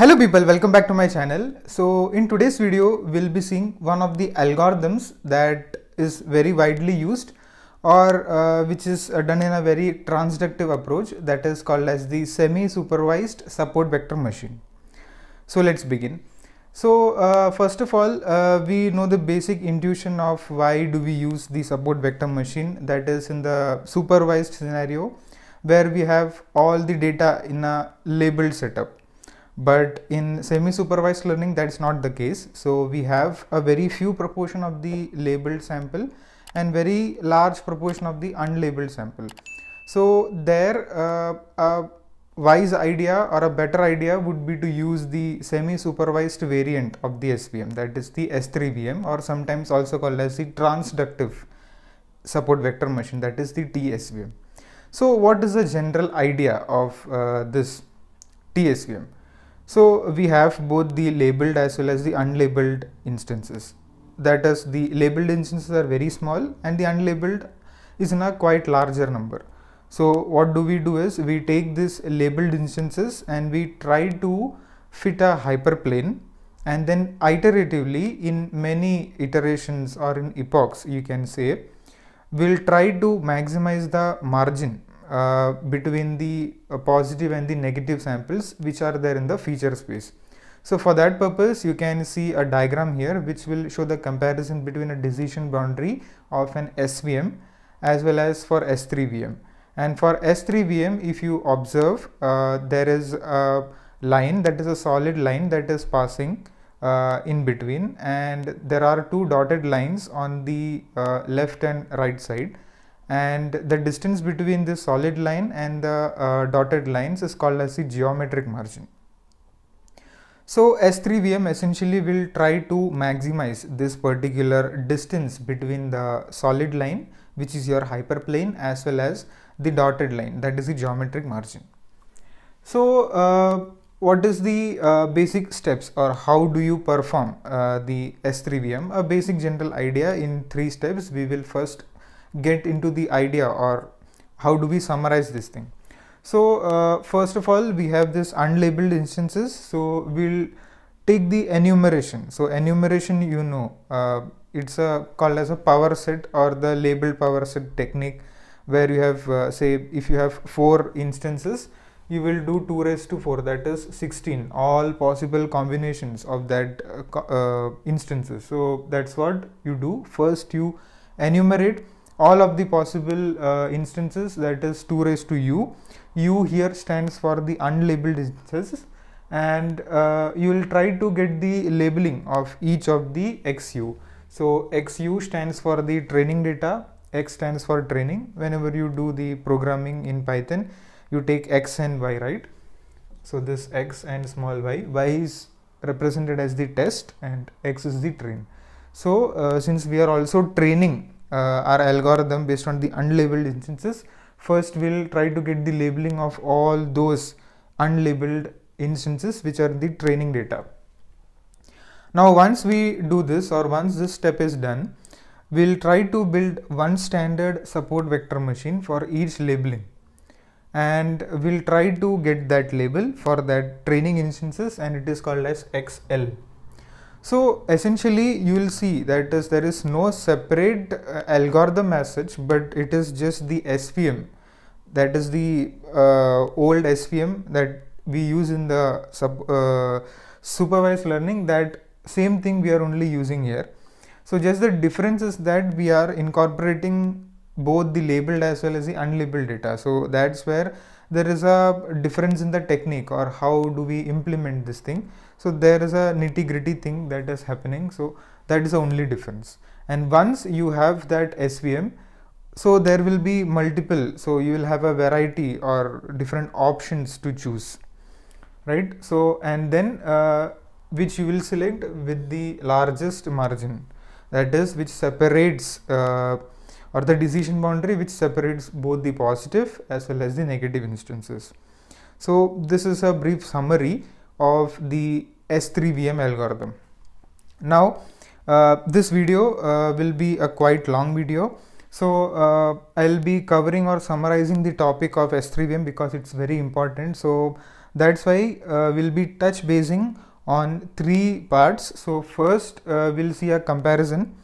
Hello people, welcome back to my channel. So in today's video, we'll be seeing one of the algorithms that is very widely used or uh, which is uh, done in a very transductive approach that is called as the semi-supervised support vector machine. So let's begin. So uh, first of all, uh, we know the basic intuition of why do we use the support vector machine that is in the supervised scenario where we have all the data in a labeled setup but in semi-supervised learning that's not the case so we have a very few proportion of the labeled sample and very large proportion of the unlabeled sample so there uh, a wise idea or a better idea would be to use the semi-supervised variant of the SVM that is the S3VM or sometimes also called as the transductive support vector machine that is the TSVM. So what is the general idea of uh, this TSVM? So we have both the labeled as well as the unlabeled instances. That is the labeled instances are very small and the unlabeled is in a quite larger number. So what do we do is we take these labeled instances and we try to fit a hyperplane and then iteratively in many iterations or in epochs you can say we'll try to maximize the margin uh, between the uh, positive and the negative samples which are there in the feature space. So for that purpose you can see a diagram here which will show the comparison between a decision boundary of an SVM as well as for S3VM. And for S3VM if you observe uh, there is a line that is a solid line that is passing uh, in between and there are two dotted lines on the uh, left and right side and the distance between the solid line and the uh, dotted lines is called as the geometric margin. So S3VM essentially will try to maximize this particular distance between the solid line which is your hyperplane as well as the dotted line that is the geometric margin. So uh, what is the uh, basic steps or how do you perform uh, the S3VM? A basic general idea in three steps. We will first get into the idea or how do we summarize this thing so uh, first of all we have this unlabeled instances so we'll take the enumeration so enumeration you know uh, it's a, called as a power set or the labeled power set technique where you have uh, say if you have four instances you will do 2 raised to 4 that is 16 all possible combinations of that uh, uh, instances so that's what you do first you enumerate all of the possible uh, instances that is 2 raised to u u here stands for the unlabeled instances and uh, you will try to get the labeling of each of the xu so xu stands for the training data x stands for training whenever you do the programming in python you take x and y right so this x and small y y is represented as the test and x is the train so uh, since we are also training uh, our algorithm based on the unlabeled instances first we'll try to get the labeling of all those unlabeled instances which are the training data now once we do this or once this step is done we'll try to build one standard support vector machine for each labeling and we'll try to get that label for that training instances and it is called as xl so essentially you will see that is there is no separate uh, algorithm as such but it is just the SVM that is the uh, old SVM that we use in the sub, uh, supervised learning that same thing we are only using here. So just the difference is that we are incorporating both the labeled as well as the unlabeled data. So that's where there is a difference in the technique or how do we implement this thing so there is a nitty gritty thing that is happening so that is the only difference and once you have that svm so there will be multiple so you will have a variety or different options to choose right so and then uh, which you will select with the largest margin that is which separates uh, or the decision boundary which separates both the positive as well as the negative instances so this is a brief summary of the S3VM algorithm. Now, uh, this video uh, will be a quite long video. So uh, I'll be covering or summarizing the topic of S3VM because it's very important. So that's why uh, we'll be touch basing on three parts. So first uh, we'll see a comparison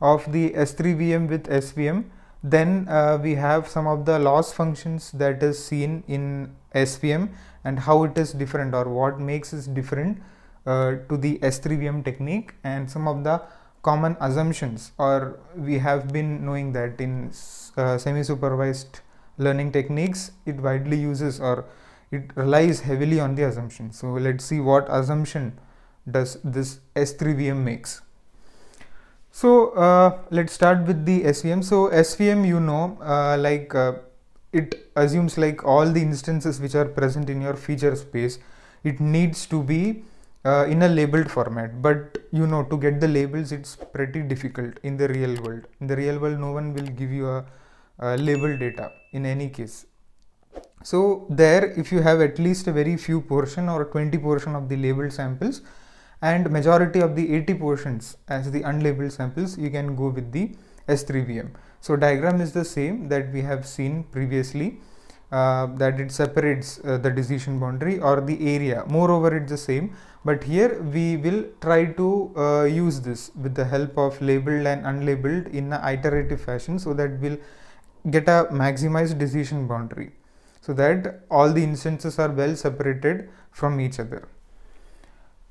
of the S3VM with SVM. Then uh, we have some of the loss functions that is seen in SVM and how it is different or what makes it different uh, to the S3VM technique and some of the common assumptions or we have been knowing that in uh, semi-supervised learning techniques it widely uses or it relies heavily on the assumption. So let's see what assumption does this S3VM makes. So uh, let's start with the SVM. So SVM you know uh, like uh, it assumes like all the instances which are present in your feature space it needs to be uh, in a labeled format but you know to get the labels it's pretty difficult in the real world in the real world no one will give you a, a data in any case so there if you have at least a very few portion or 20 portion of the labeled samples and majority of the 80 portions as the unlabeled samples you can go with the S3VM. So diagram is the same that we have seen previously uh, that it separates uh, the decision boundary or the area. Moreover, it's the same, but here we will try to uh, use this with the help of labeled and unlabeled in an iterative fashion so that we'll get a maximized decision boundary so that all the instances are well separated from each other.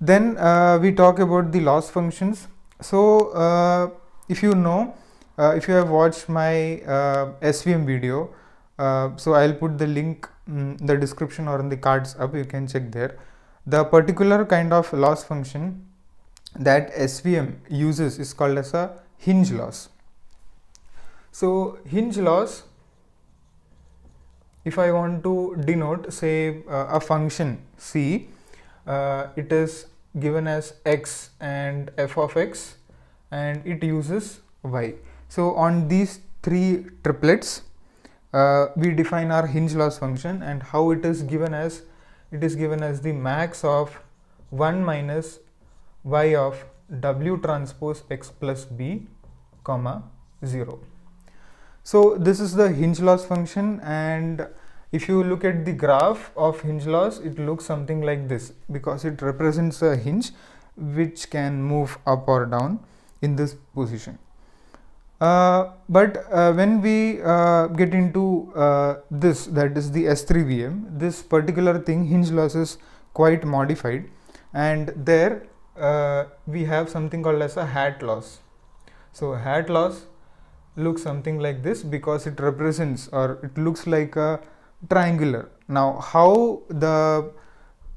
Then uh, we talk about the loss functions. So uh, if you know, uh, if you have watched my uh, SVM video, uh, so I'll put the link in the description or in the cards up, you can check there. The particular kind of loss function that SVM uses is called as a hinge loss. So hinge loss, if I want to denote say uh, a function C, uh, it is given as x and f of x and it uses y. So on these three triplets, uh, we define our hinge loss function and how it is given as it is given as the max of 1 minus y of w transpose x plus b comma 0. So this is the hinge loss function and if you look at the graph of hinge loss it looks something like this because it represents a hinge which can move up or down in this position. Uh, but uh, when we uh, get into this, that is the S3VM, this particular thing, hinge loss is quite modified and there we have something called as a hat loss. So hat loss looks something like this because it represents or it looks like a triangular. Now how the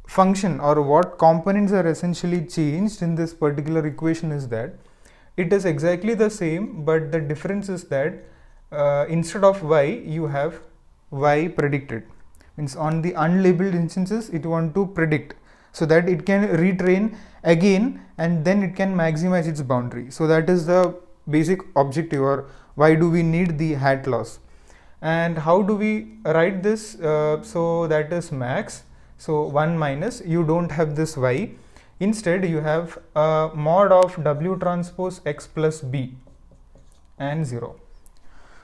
function or what components are essentially changed in this particular equation is that it is exactly the same but the difference is that uh, instead of y you have y predicted means on the unlabeled instances it want to predict so that it can retrain again and then it can maximize its boundary so that is the basic objective or why do we need the hat loss and how do we write this uh, so that is max so 1 minus you don't have this y Instead, you have a mod of W transpose X plus B and 0.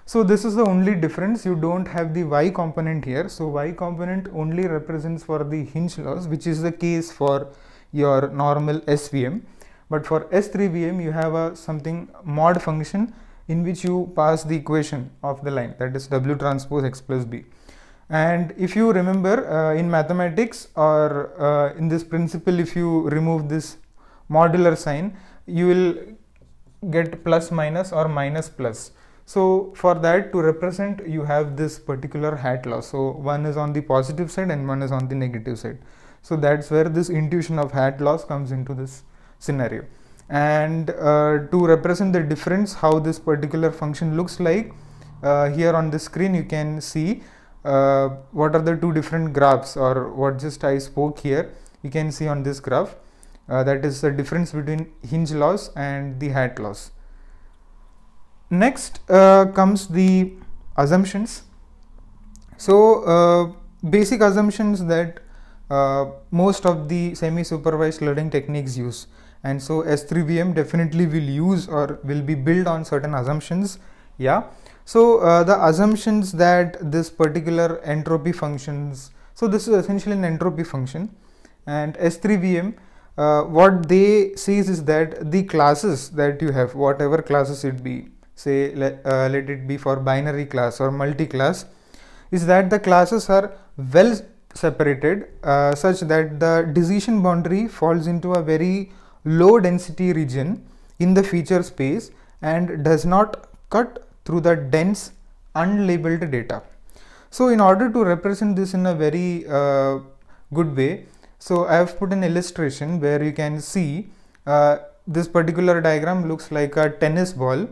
So this is the only difference. You don't have the Y component here. So Y component only represents for the hinge loss, which is the case for your normal SVM. But for S3VM, you have a something mod function in which you pass the equation of the line that is W transpose X plus B. And if you remember uh, in mathematics or uh, in this principle, if you remove this modular sign, you will get plus minus or minus plus. So for that to represent, you have this particular hat law. So one is on the positive side and one is on the negative side. So that's where this intuition of hat loss comes into this scenario. And uh, to represent the difference, how this particular function looks like, uh, here on the screen you can see uh, what are the two different graphs or what just I spoke here you can see on this graph uh, that is the difference between hinge loss and the hat loss. Next uh, comes the assumptions. So uh, basic assumptions that uh, most of the semi-supervised learning techniques use and so S3VM definitely will use or will be built on certain assumptions yeah so uh, the assumptions that this particular entropy functions, so this is essentially an entropy function and S3VM, uh, what they says is that the classes that you have, whatever classes it be, say uh, let it be for binary class or multi-class, is that the classes are well separated uh, such that the decision boundary falls into a very low density region in the feature space and does not cut through the dense unlabeled data. So in order to represent this in a very uh, good way, so I have put an illustration where you can see uh, this particular diagram looks like a tennis ball.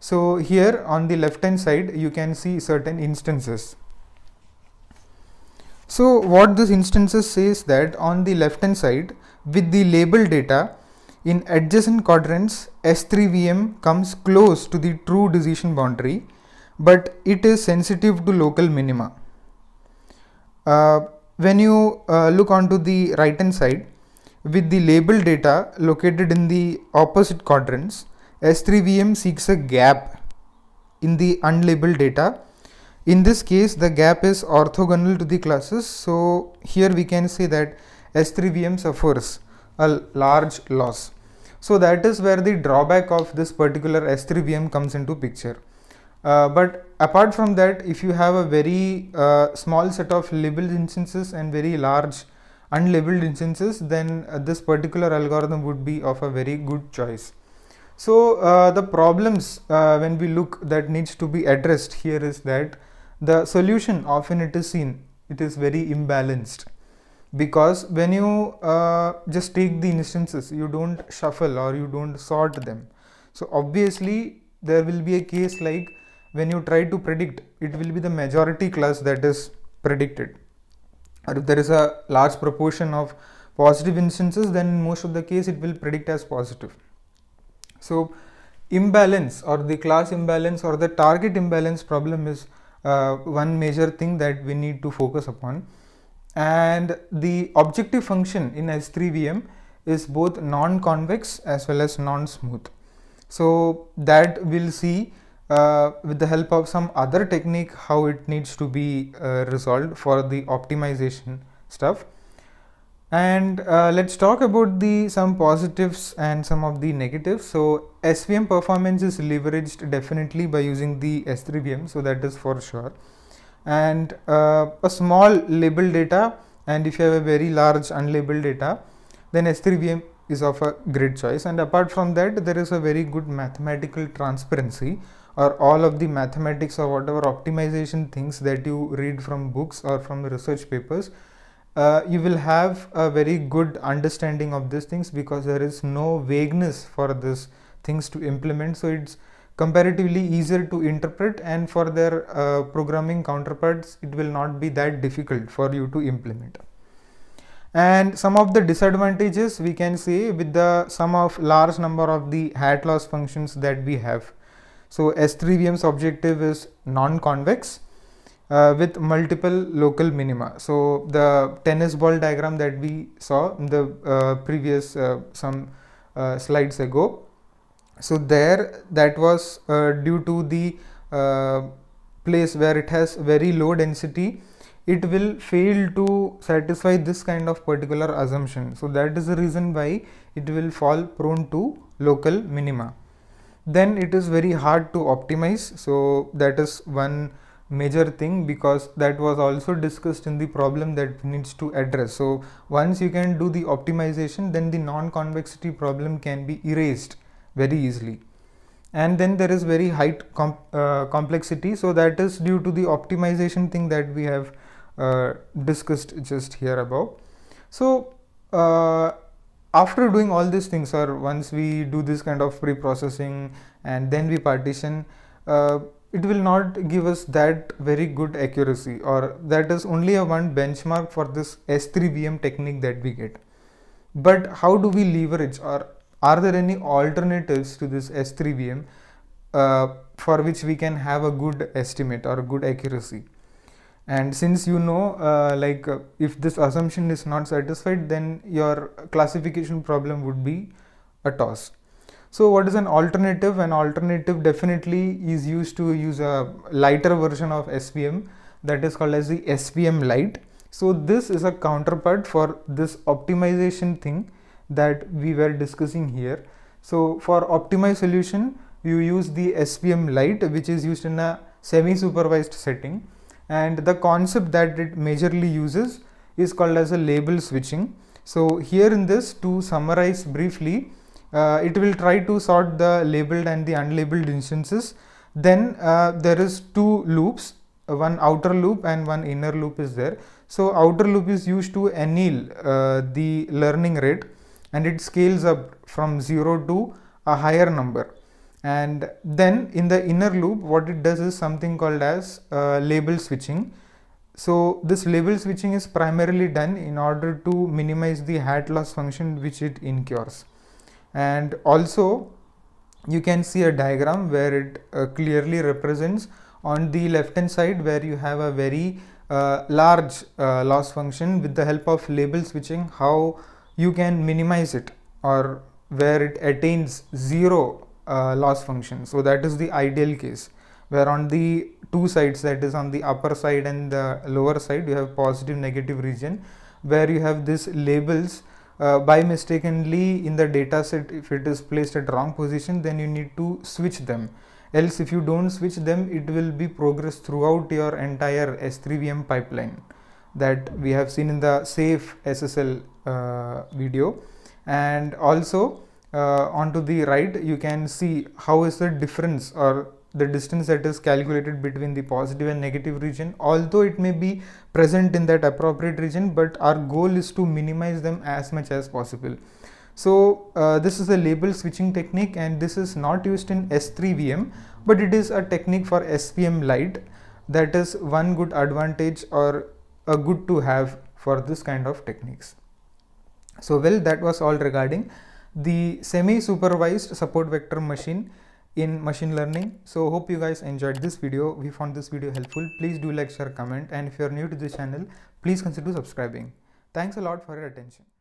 So here on the left hand side you can see certain instances. So what this instances says that on the left hand side with the label data in adjacent quadrants, S3VM comes close to the true decision boundary, but it is sensitive to local minima. Uh, when you uh, look onto the right hand side, with the label data located in the opposite quadrants, S3VM seeks a gap in the unlabeled data. In this case, the gap is orthogonal to the classes. So here we can say that S3VM suffers a large loss. So that is where the drawback of this particular s 3 vm comes into picture. Uh, but apart from that, if you have a very uh, small set of labeled instances and very large unlabeled instances, then uh, this particular algorithm would be of a very good choice. So uh, the problems uh, when we look that needs to be addressed here is that the solution often it is seen, it is very imbalanced because when you uh, just take the instances you don't shuffle or you don't sort them so obviously there will be a case like when you try to predict it will be the majority class that is predicted or if there is a large proportion of positive instances then in most of the case it will predict as positive so imbalance or the class imbalance or the target imbalance problem is uh, one major thing that we need to focus upon and the objective function in S3VM is both non-convex as well as non-smooth. So that we'll see uh, with the help of some other technique how it needs to be uh, resolved for the optimization stuff. And uh, let's talk about the some positives and some of the negatives. So SVM performance is leveraged definitely by using the S3VM. So that is for sure and uh, a small labeled data and if you have a very large unlabeled data then S3VM is of a great choice and apart from that there is a very good mathematical transparency or all of the mathematics or whatever optimization things that you read from books or from research papers uh, you will have a very good understanding of these things because there is no vagueness for these things to implement so it's comparatively easier to interpret and for their uh, programming counterparts it will not be that difficult for you to implement and some of the disadvantages we can see with the sum of large number of the hat loss functions that we have so s3vm's objective is non-convex uh, with multiple local minima. So the tennis ball diagram that we saw in the uh, previous uh, some uh, slides ago, so there that was uh, due to the uh, place where it has very low density it will fail to satisfy this kind of particular assumption so that is the reason why it will fall prone to local minima then it is very hard to optimize so that is one major thing because that was also discussed in the problem that needs to address so once you can do the optimization then the non-convexity problem can be erased very easily and then there is very high comp uh, complexity so that is due to the optimization thing that we have uh, discussed just here above so uh, after doing all these things or once we do this kind of pre-processing and then we partition uh, it will not give us that very good accuracy or that is only a one benchmark for this S3BM technique that we get but how do we leverage or are there any alternatives to this S3 VM uh, for which we can have a good estimate or good accuracy? And since you know, uh, like uh, if this assumption is not satisfied, then your classification problem would be a toss. So what is an alternative? An alternative definitely is used to use a lighter version of SVM that is called as the SVM light. So this is a counterpart for this optimization thing that we were discussing here. So for optimized solution, you use the SVM light, which is used in a semi-supervised setting. And the concept that it majorly uses is called as a label switching. So here in this, to summarize briefly, uh, it will try to sort the labeled and the unlabeled instances. Then uh, there is two loops, one outer loop and one inner loop is there. So outer loop is used to anneal uh, the learning rate and it scales up from 0 to a higher number and then in the inner loop what it does is something called as uh, label switching so this label switching is primarily done in order to minimize the hat loss function which it incurs and also you can see a diagram where it uh, clearly represents on the left hand side where you have a very uh, large uh, loss function with the help of label switching how you can minimize it or where it attains zero uh, loss function. So that is the ideal case where on the two sides that is on the upper side and the lower side you have positive negative region where you have these labels uh, by mistakenly in the data set if it is placed at wrong position then you need to switch them else if you don't switch them it will be progress throughout your entire S3VM pipeline that we have seen in the safe SSL uh, video and also uh, onto the right you can see how is the difference or the distance that is calculated between the positive and negative region although it may be present in that appropriate region but our goal is to minimize them as much as possible so uh, this is a label switching technique and this is not used in S3VM but it is a technique for SVM light that is one good advantage or a good to have for this kind of techniques. So well that was all regarding the semi-supervised support vector machine in machine learning. So hope you guys enjoyed this video. We found this video helpful. Please do like, share, comment and if you are new to this channel, please consider subscribing. Thanks a lot for your attention.